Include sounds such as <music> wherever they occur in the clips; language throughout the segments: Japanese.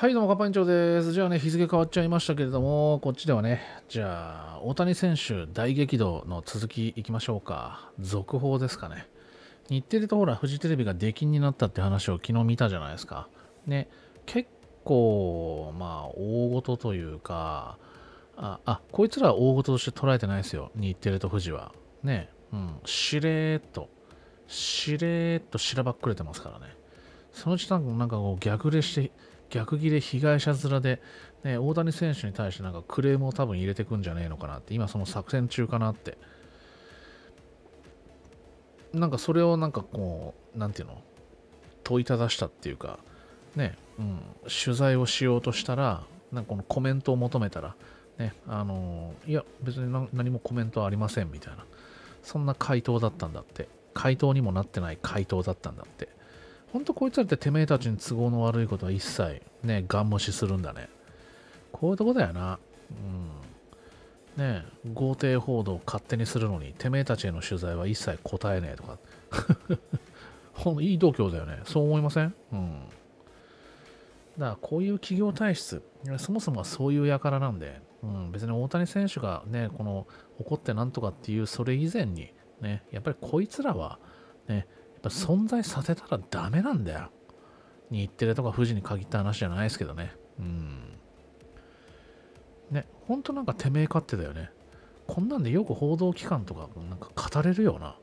はい、どうも、カパン長です。じゃあね、日付変わっちゃいましたけれども、こっちではね、じゃあ、大谷選手大激怒の続きいきましょうか。続報ですかね。日テレとほら、フジテレビが出禁になったって話を昨日見たじゃないですか。ね、結構、まあ、大事というか、あ、あこいつらは大事として捉えてないですよ。日テレとフジは。ね、うん、しれーっと、しれーっとしらばっくれてますからね。そのうちなんかこう逆でして、逆ギレ被害者面で、ね、大谷選手に対してなんかクレームを多分入れてくんじゃねえのかなって、今その作戦中かなって。なんかそれをなんかこう、なんていうの問いただしたっていうか、ね、うん、取材をしようとしたら、なんかこのコメントを求めたら、ね、あのー、いや、別に何もコメントはありませんみたいな、そんな回答だったんだって、回答にもなってない回答だったんだって。ほんとこいつらっててめえたちに都合の悪いことは一切ね、ガン無視するんだね。こういうとこだよな。うん。ね豪邸報道を勝手にするのに、てめえたちへの取材は一切答えねえとか。<laughs> ほんいい度胸だよね。そう思いませんうん。だからこういう企業体質、そもそもはそういう輩なんで、うん、別に大谷選手がね、この怒ってなんとかっていうそれ以前に、ね、やっぱりこいつらは、ね、存在させたらダメなんだよ。日テレとか富士に限った話じゃないですけどね。うん。ね、ほんとなんかてめえ勝手だよね。こんなんでよく報道機関とかなんか語れるよな。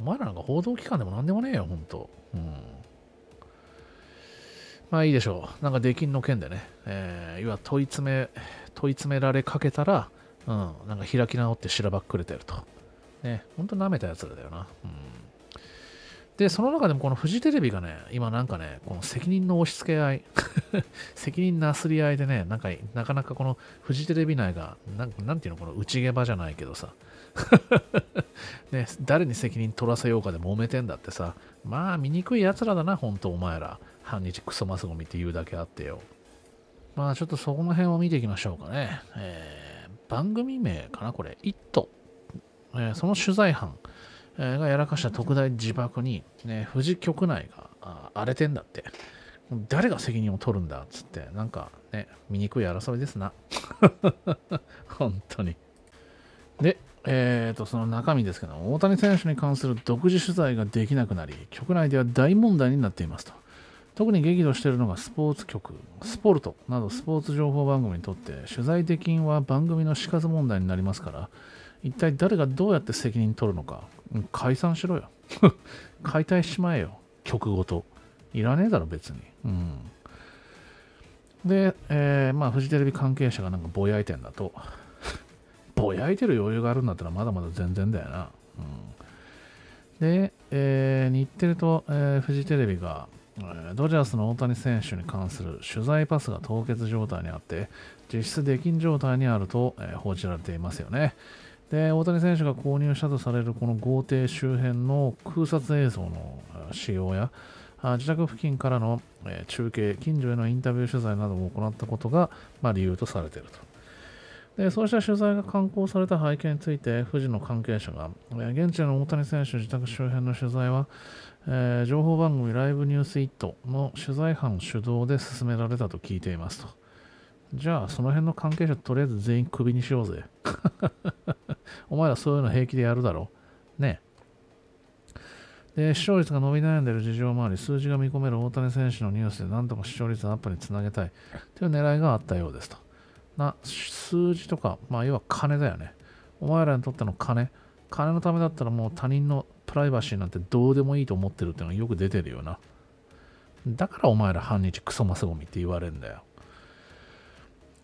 お前らなんか報道機関でもなんでもねえよ、ほんと。うん。まあいいでしょう。なんか出禁の件でね、えー、要は問い詰め、問い詰められかけたら、うん、なんか開き直ってしらばっくれてると。ね、ほんと舐めたやつらだよな。うん。で、その中でもこのフジテレビがね、今なんかね、この責任の押し付け合い、<laughs> 責任なすり合いでね、なんか、なかなかこのフジテレビ内が、なんなんていうの、この内毛場じゃないけどさ、<laughs> ね、誰に責任取らせようかで揉めてんだってさ、まあ、醜い奴らだな、ほんとお前ら。半日クソマスゴミって言うだけあってよ。まあ、ちょっとそこの辺を見ていきましょうかね。えー、番組名かな、これ。イット。えー、その取材班。がやらかした特大自爆に、ね、富士局内が荒れてんだって。誰が責任を取るんだっつって、なんかね、醜い争いですな。<laughs> 本当に。で、えっ、ー、と、その中身ですけど、大谷選手に関する独自取材ができなくなり、局内では大問題になっていますと。特に激怒しているのがスポーツ局、スポルトなどスポーツ情報番組にとって取材的因は番組の死活問題になりますから一体誰がどうやって責任取るのか解散しろよ。<laughs> 解体しまえよ。曲ごと。いらねえだろ、別に。うん。で、えー、まあ、フジテレビ関係者がなんかぼやいてんだと。<laughs> ぼやいてる余裕があるんだったらまだまだ全然だよな。うん、で、えー、日テレと、えー、フジテレビが、えドジャースの大谷選手に関する取材パスが凍結状態にあって、実質できん状態にあると、えー、報じられていますよね。で大谷選手が購入したとされるこの豪邸周辺の空撮映像の使用や自宅付近からの中継近所へのインタビュー取材なども行ったことが、ま理由とされているとでそうした取材が刊行された背景について富士の関係者が現地の大谷選手自宅周辺の取材は、えー、情報番組「ライブニュースイット」の取材班主導で進められたと聞いていますとじゃあその辺の関係者とりあえず全員クビにしようぜお前らそういうの平気でやるだろう。ね。で、視聴率が伸び悩んでる事情もあり、数字が見込める大谷選手のニュースで何とか視聴率アップにつなげたいという狙いがあったようですと。な、数字とか、まあ、要は金だよね。お前らにとっての金、金のためだったらもう他人のプライバシーなんてどうでもいいと思ってるっていうのがよく出てるよな。だからお前ら半日クソマスゴミって言われるんだよ。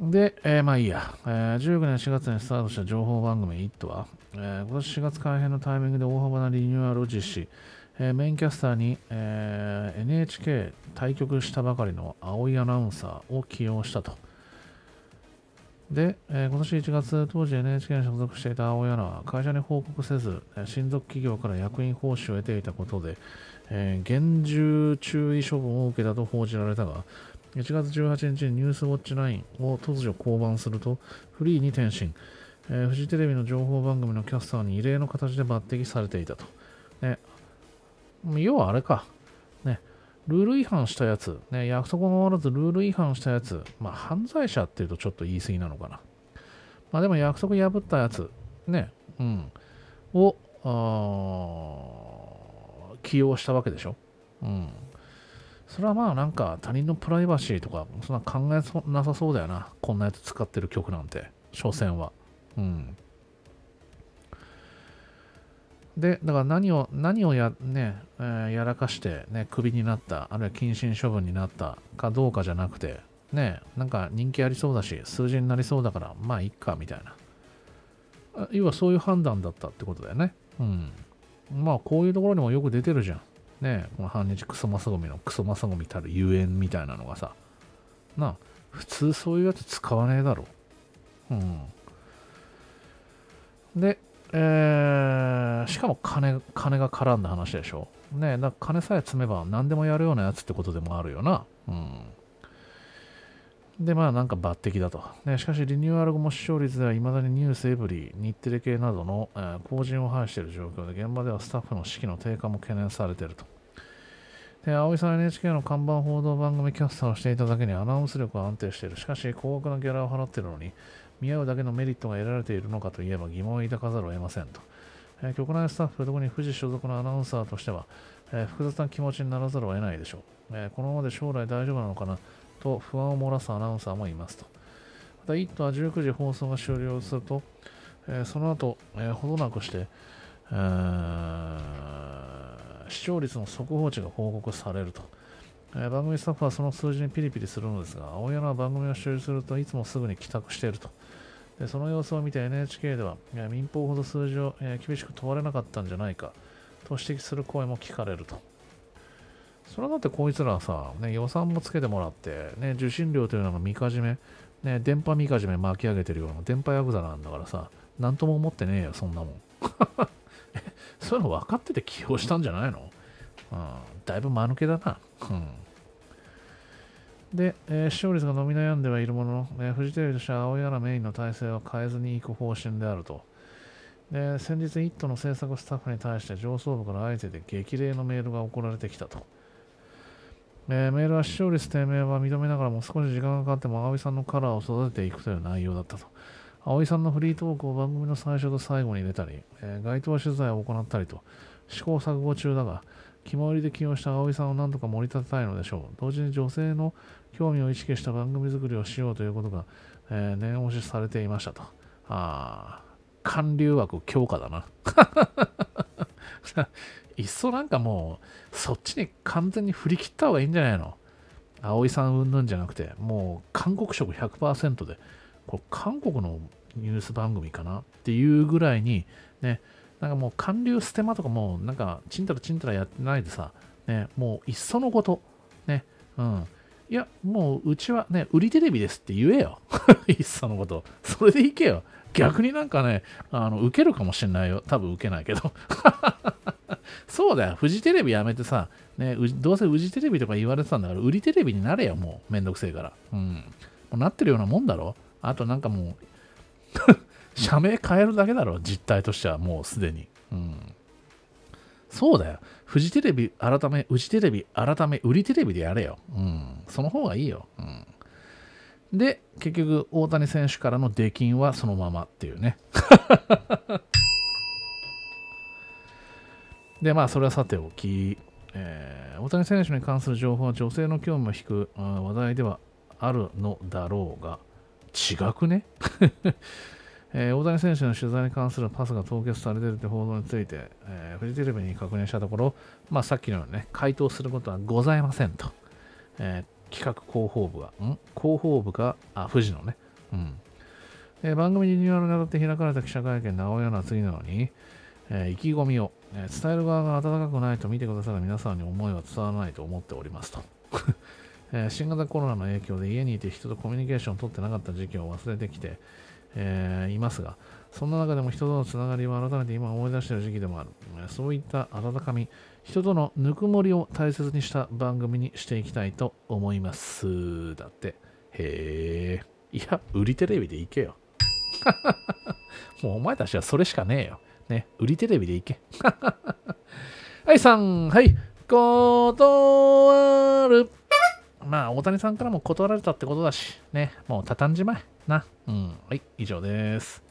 で、えー、まあいいや、えー、19年4月にスタートした情報番組 IT は、えー、今年4月改編のタイミングで大幅なリニューアルを実施、えー、メインキャスターに、えー、NHK 対局したばかりの青いアナウンサーを起用したと。で、えー、今年1月、当時 NHK に所属していた青柳アナは会社に報告せず、え親族企業から役員報酬を得ていたことで、えー、厳重注意処分を受けたと報じられたが、1月18日にニュースウォッチラインを突如降板すると、フリーに転身。えー、フジテレビの情報番組のキャスターに異例の形で抜擢されていたと。ね、要はあれか。ね、ルール違反したやつ、ね、約束を守らずルール違反したやつ、まあ、犯罪者っていうとちょっと言い過ぎなのかな。まあ、でも約束破ったやつ、ね、うん、を、起用したわけでしょ。うん。それはまあなんか他人のプライバシーとか、そんな考えそなさそうだよな。こんなやつ使ってる曲なんて、所詮は。うん。で、だから何を、何をや、ね、えー、やらかして、ね、クビになった、あるいは謹慎処分になったかどうかじゃなくて、ね、なんか人気ありそうだし、数字になりそうだから、まあいっか、みたいな。要はそういう判断だったってことだよね。うん。まあこういうところにもよく出てるじゃん。ねこの反日クソマサゴミのクソマサゴミたるゆえんみたいなのがさ、な普通そういうやつ使わねえだろ。うん。で、えー、しかも金、金が絡んだ話でしょ。ねか金さえ積めば何でもやるようなやつってことでもあるよな。うん。で、まあなんか抜擢だと。ね、しかしリニューアル後も視聴率ではいまだにニュースエブリー、日テレ系などの、えー、後陣を排している状況で、現場ではスタッフの士気の低下も懸念されていると。で、葵さん NHK の看板報道番組キャスターをしていただけにアナウンス力は安定している。しかし、高額なギャラを払っているのに、見合うだけのメリットが得られているのかといえば疑問を抱かざるを得ませんと。えー、局内スタッフ、特に富士所属のアナウンサーとしては、えー、複雑な気持ちにならざるを得ないでしょう。えー、このままで将来大丈夫なのかなと不安を漏らすアナウンサーもいますと。また、イットは19時放送が終了すると、えー、その後、えー、ほどなくして、えー、視聴率の速報値が報告されると。え番組スタッフはその数字にピリピリするのですが、青柳は番組を終了するといつもすぐに帰宅していると。でその様子を見て NHK では、民放ほど数字を、え厳しく問われなかったんじゃないかと指摘する声も聞かれると。それだってこいつらさ、ね、予算もつけてもらって、ね、受信料というのが見かじめ、ね、電波みかじめ巻き上げてるような電波ヤクザなんだからさ、なんとも思ってねえよ、そんなもん。<laughs> そういうの分かってて起用したんじゃないの、うん、だいぶ間抜けだな。うんで、えー、視聴率が伸び悩んではいるものの、ね、フジテレビとしては青柳メインの体制は変えずに行く方針であると。で先日、「イット!」の制作スタッフに対して上層部から相次いで激励のメールが送られてきたと。えー、メールは視聴率低迷は認めながらも少し時間がかかっても葵さんのカラーを育てていくという内容だったと。葵さんのフリートークを番組の最初と最後に入れたり、えー、街頭取材を行ったりと、試行錯誤中だが、肝入りで起用した葵さんを何とか盛り立てたいのでしょう。同時に女性の興味を意識した番組作りをしようということが、えー、念押しされていましたと。ああ、韓流枠強化だな。いっそなんかもう、そっちに完全に振り切った方がいいんじゃないの葵さんうんぬんじゃなくて、もう韓国色100%で、これ韓国のニュース番組かなっていうぐらいに、ね、なんかもう韓流ステマとかもうなんかちんたらちんたらやってないでさ、ね、もういっそのこと、ね、うん。いや、もううちはね、売りテレビですって言えよ。<laughs> いっそのこと。それでいけよ。逆になんかね、あの、受けるかもしれないよ。多分受けないけど。そうだよ、フジテレビやめてさ、ね、どうせフジテレビとか言われてたんだから、売りテレビになれよ、もう。めんどくせえから。うん。もうなってるようなもんだろ。あとなんかもう <laughs> 社名変えるだけだろ、実態としては、もうすでに。うん。そうだよ。フジテレビ改め、フジテレビ改め、売りテレビでやれよ。うん。その方がいいよ。うん。で、結局、大谷選手からの出禁はそのままっていうね。<laughs> で、まあ、それはさておき、えー、大谷選手に関する情報は女性の興味も引く話題ではあるのだろうが、違くね、<laughs> えー、大谷選手の取材に関するパスが凍結されているという報道について、えー、フジテレビに確認したところ、まあ、さっきのようにね、回答することはございませんと、えー、企画広報部が、ん広報部が、あ、富士のね、うん。え番組リニューアルにあたって開かれた記者会見名古屋の次なのに、え意気込みを、えー、伝える側が温かくないと見てくださる皆さんに思いは伝わらないと思っておりますと。<laughs> えー、新型コロナの影響で家にいて人とコミュニケーションを取ってなかった時期を忘れてきて、えー、いますが、そんな中でも人とのつながりは改めて今思い出している時期でもある。そういった温かみ、人とのぬくもりを大切にした番組にしていきたいと思います。だって。へえ。いや、売りテレビで行けよ。<laughs> もうお前たちはそれしかねえよ。ね、売りテレビでいけ。<laughs> はい、3、はい、断る。まあ、大谷さんからも断られたってことだし、ね、もう畳んじまい。な。うん、はい、以上です。